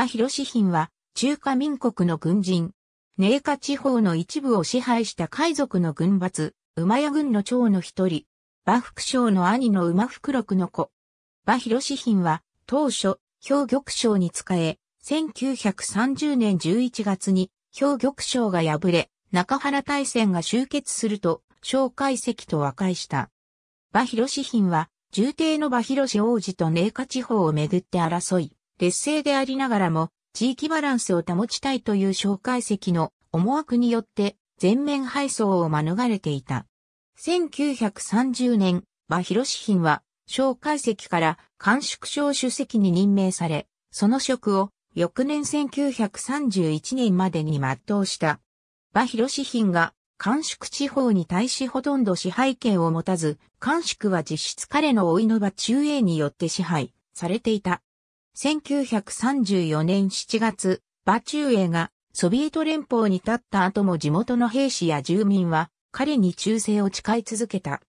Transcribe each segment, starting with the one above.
馬広ヒンは、中華民国の軍人。寧夏地方の一部を支配した海賊の軍閥、馬屋軍の長の一人。馬福将の兄の馬福禄の子。馬広ヒンは、当初、兵玉将に仕え、1930年11月に、兵玉将が敗れ、中原大戦が終結すると、蒋介石と和解した。馬広ヒンは、重帝の馬広氏王子と寧夏地方をめぐって争い、劣勢でありながらも、地域バランスを保ちたいという介席の思惑によって全面配送を免れていた。1930年、馬広志品は介席から甘粛省主席に任命され、その職を翌年1931年までに全うした。馬広志品が甘粛地方に対しほとんど支配権を持たず、甘粛は実質彼の老いの場中英によって支配されていた。1934年7月、馬中英がソビエト連邦に立った後も地元の兵士や住民は彼に忠誠を誓い続けた。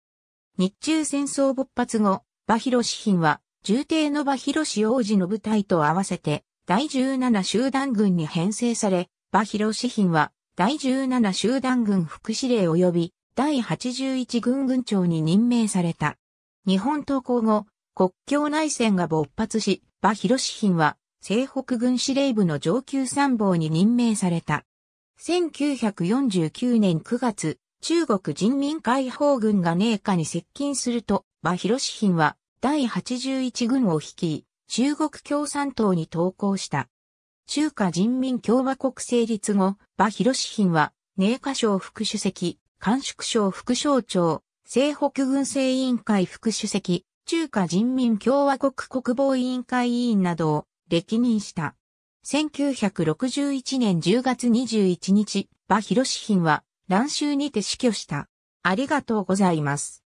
日中戦争勃発後、馬ヒンは重帝の馬シ王子の部隊と合わせて第17集団軍に編成され、馬ヒンは第17集団軍副司令及び第81軍軍長に任命された。日本投降後、国境内戦が勃発し、馬広品は、西北軍司令部の上級参謀に任命された。1949年9月、中国人民解放軍が寧夏に接近すると、馬広品は、第81軍を率い、中国共産党に投降した。中華人民共和国成立後、馬広品は、寧夏省副主席、甘粛省副省長、西北軍政委員会副主席、中華人民共和国国防委員会委員などを歴任した。1961年10月21日、馬広志賓は乱州にて死去した。ありがとうございます。